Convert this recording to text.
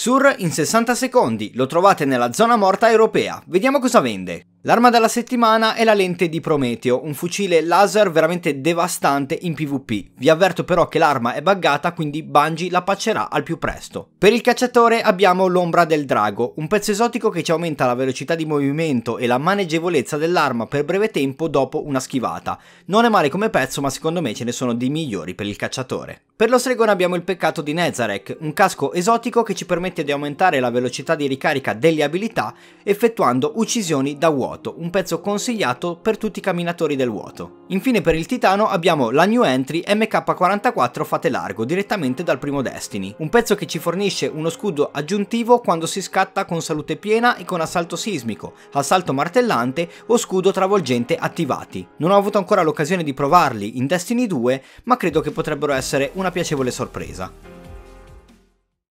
Sur in 60 secondi, lo trovate nella zona morta europea. Vediamo cosa vende. L'arma della settimana è la lente di Prometeo, un fucile laser veramente devastante in PvP. Vi avverto però che l'arma è buggata, quindi Bungie la paccerà al più presto. Per il cacciatore abbiamo l'ombra del drago, un pezzo esotico che ci aumenta la velocità di movimento e la maneggevolezza dell'arma per breve tempo dopo una schivata. Non è male come pezzo, ma secondo me ce ne sono dei migliori per il cacciatore. Per lo stregone abbiamo il peccato di Nezarek, un casco esotico che ci permette di aumentare la velocità di ricarica delle abilità effettuando uccisioni da vuoto vuoto, un pezzo consigliato per tutti i camminatori del vuoto. Infine per il Titano abbiamo la New Entry MK44 Fate Largo direttamente dal primo Destiny, un pezzo che ci fornisce uno scudo aggiuntivo quando si scatta con salute piena e con assalto sismico, assalto martellante o scudo travolgente attivati. Non ho avuto ancora l'occasione di provarli in Destiny 2, ma credo che potrebbero essere una piacevole sorpresa.